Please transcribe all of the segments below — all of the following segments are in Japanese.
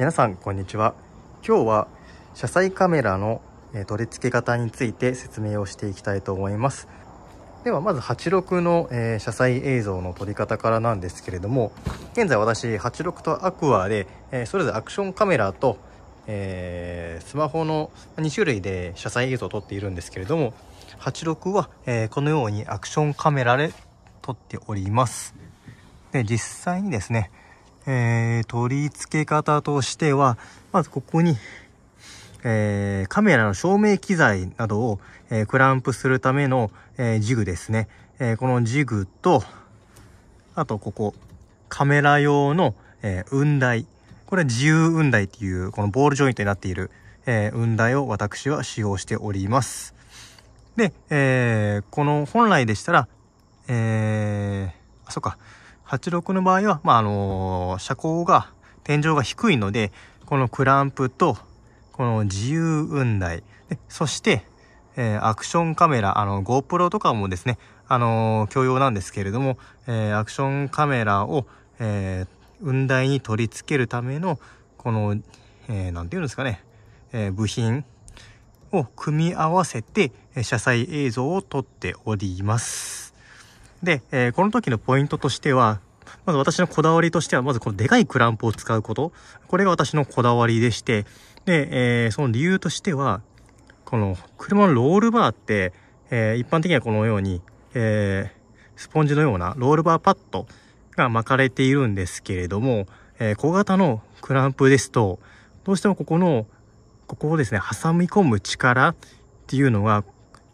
皆さんこんにちは今日は車載カメラの取り付け方について説明をしていきたいと思いますではまず86の、え車載映像の撮り方からなんですけれども現在私86とアクアで、えそれぞれアクションカメラと、えスマホの2種類で車載映像を撮っているんですけれども86は、えこのようにアクションカメラで撮っておりますで実際にですねえー、取り付け方としては、まずここに、えー、カメラの照明機材などを、えー、クランプするための、えー、ジグですね。えー、このジグと、あとここ、カメラ用の、えー、雲台。これは自由雲台っていう、このボールジョイントになっている、えー、雲台を私は使用しております。で、えー、この本来でしたら、えー、あ、そっか。86の場合は、まあ、あの車高が、天井が低いので、このクランプと、この自由雲台、そして、えー、アクションカメラ、あの、GoPro とかもですね、あのー、共用なんですけれども、えー、アクションカメラを、えー、雲台に取り付けるための、この、えー、て言うんですかね、え部品を組み合わせて、車載映像を撮っております。で、えー、この時のポイントとしては、まず私のこだわりとしては、まずこのでかいクランプを使うこと。これが私のこだわりでして、で、えー、その理由としては、この車のロールバーって、えー、一般的にはこのように、えー、スポンジのようなロールバーパッドが巻かれているんですけれども、えー、小型のクランプですと、どうしてもここの、ここをですね、挟み込む力っていうのが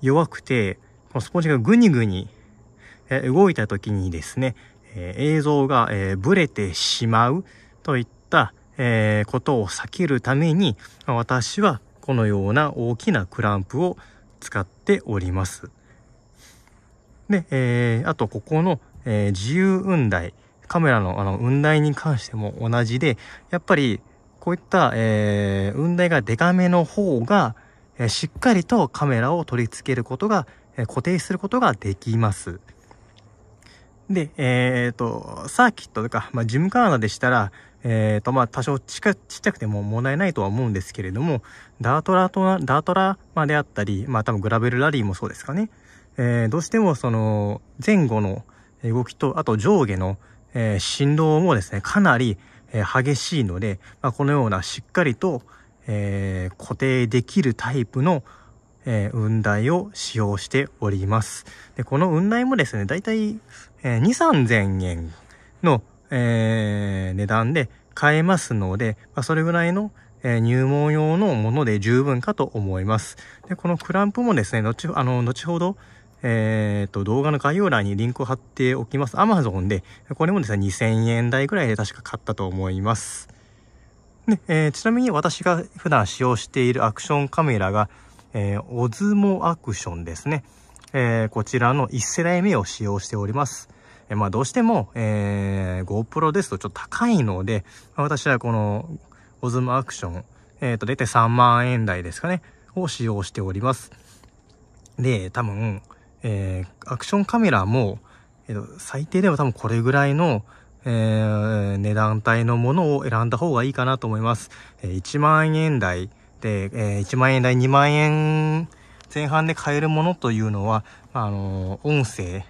弱くて、このスポンジがぐにぐにえ動いた時にですね、え映像が、えブレてしまうといった、えことを避けるために、私はこのような大きなクランプを使っております。で、えー、あとここの、えー、自由雲台、カメラのあの雲台に関しても同じで、やっぱりこういった、えー、雲台がデカめの方が、えー、しっかりとカメラを取り付けることが、えー、固定することができます。で、えっ、ー、と、サーキットとか、まあ、ジムカーナでしたら、えっ、ー、と、まあ、多少ちか、ちっちゃくても問題ないとは思うんですけれども、ダートラと、ダートラまであったり、まあ、多分グラベルラリーもそうですかね。えー、どうしてもその、前後の動きと、あと上下の、えー、振動もですね、かなり、えー、激しいので、まあ、このようなしっかりと、えー、固定できるタイプの、えー、雲台を使用しております。で、この雲台もですね、だいたい、えー、2、3000円の、えー、値段で買えますので、まあ、それぐらいの、えー、入門用のもので十分かと思います。で、このクランプもですね、後、あの、後ほど、えっ、ー、と、動画の概要欄にリンクを貼っておきます。Amazon で、これもですね、2000円台ぐらいで確か買ったと思います。で、えー、ちなみに私が普段使用しているアクションカメラが、えー、オズモアクションですね。えー、こちらの1世代目を使用しております。えー、まあ、どうしても、えー、GoPro ですとちょっと高いので、ま私はこのオズモアクション、えっ、と、出て3万円台ですかね、を使用しております。で、多分、えアクションカメラも、えっ、と、最低でも多分これぐらいの、えー、値段帯のものを選んだ方がいいかなと思います。え1万円台、えー、1万円台、2万円前半で買えるものというのは、あの音声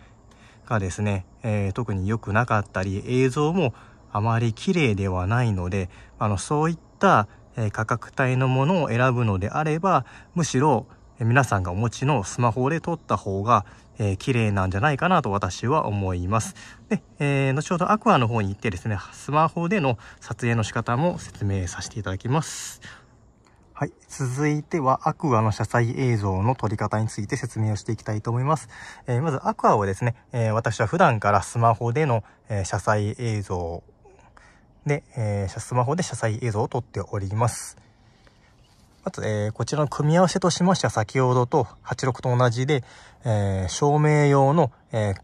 がですね、えー、特に良くなかったり、映像もあまり綺麗ではないので、あの、そういった、価格帯のものを選ぶのであれば、むしろ、皆さんがお持ちのスマホで撮った方が、えー、綺麗なんじゃないかなと私は思います。で、えー、後ほどアクアの方に行ってですね、スマホでの撮影の仕方も説明させていただきます。はい。続いては、アクアの車載映像の撮り方について説明をしていきたいと思います。えー、まず、アクアをですね、えー、私は普段からスマホでの、えー、車載映像で、えー、スマホで車載映像を撮っております。まず、えー、こちらの組み合わせとしましては、先ほどと86と同じで、えー、照明用の、えー、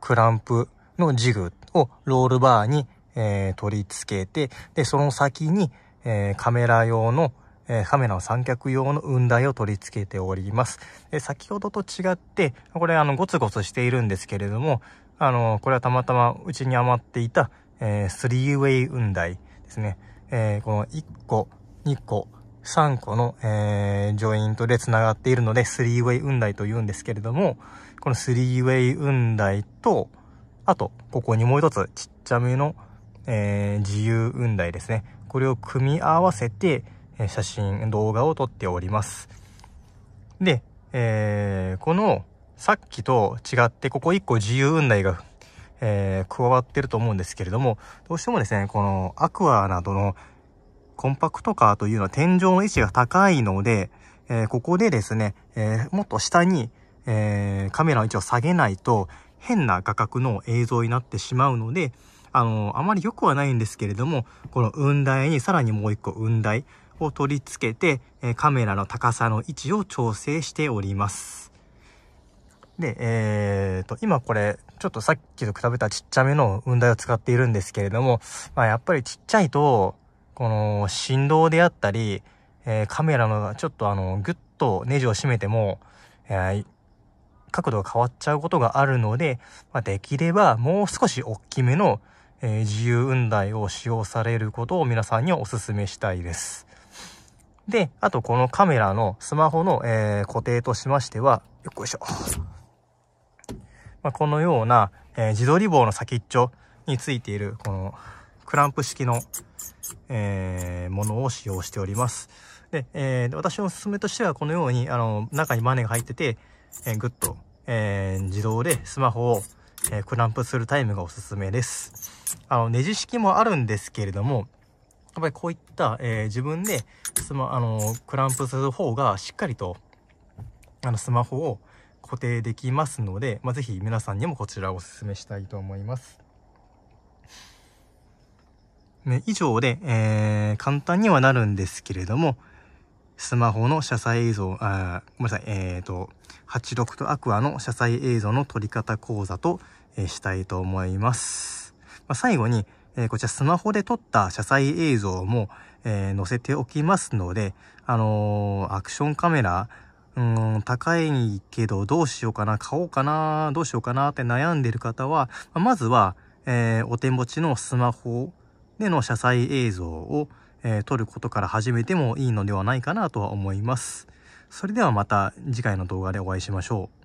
クランプのジグをロールバーに、えー、取り付けて、で、その先に、えー、カメラ用の、えカメラの三脚用の雲台を取り付けております。え先ほどと違って、これあのゴツゴツしているんですけれども、あの、これはたまたまうちに余っていた、えー、ウェイ y 雲台ですね。えー、この1個、2個、3個の、えー、ジョイントで繋がっているので、スリーウェイ雲台と言うんですけれども、このスリーウェイ雲台と、あと、ここにもう一つちっちゃめの、えー、自由雲台ですね。これを組み合わせて、写真、動画を撮っております。で、えー、このさっきと違ってここ1個自由雲内が、えー、加わってると思うんですけれども、どうしてもですね、このアクアなどのコンパクトカーというのは天井の位置が高いので、えー、ここでですね、えー、もっと下に、えー、カメラの位置を下げないと変な画角の映像になってしまうので、あの、あまり良くはないんですけれども、この雲台にさらにもう一個雲台、を取り付けて、えカメラの高さの位置を調整しております。で、えー、と、今これ、ちょっとさっきと比べたちっちゃめの雲台を使っているんですけれども、まあ、やっぱりちっちゃいと、この振動であったり、えー、カメラのちょっとあの、ぐっとネジを締めても、えー、角度が変わっちゃうことがあるので、まあ、できればもう少し大きめの、えー、自由雲台を使用されることを皆さんにはお勧めしたいです。で、あとこのカメラのスマホの、えー、固定としましては、よいしょ。まあ、このような、えー、自撮り棒の先っちょについている、このクランプ式の、えー、ものを使用しております。で、えー、私のおすすめとしてはこのように、あの、中にマネが入ってて、えー、ぐっと、えー、自動でスマホを、えー、クランプするタイムがおすすめです。あの、ネジ式もあるんですけれども、やっぱりこういった、えー、自分でスマ、あのー、クランプする方がしっかりと、あの、スマホを固定できますので、まあ、ぜひ皆さんにもこちらをお勧めしたいと思います。ね、以上で、えー、簡単にはなるんですけれども、スマホの車載映像、あごめんなさい、えっ、ー、と、86とアクアの車載映像の撮り方講座と、えー、したいと思います。まあ、最後に、えー、こちらスマホで撮った車載映像も、えー、載せておきますので、あのー、アクションカメラ、うん、高いけどどうしようかな、買おうかな、どうしようかなって悩んでる方は、まずは、えー、お手持ちのスマホでの車載映像を、えー、撮ることから始めてもいいのではないかなとは思います。それではまた次回の動画でお会いしましょう。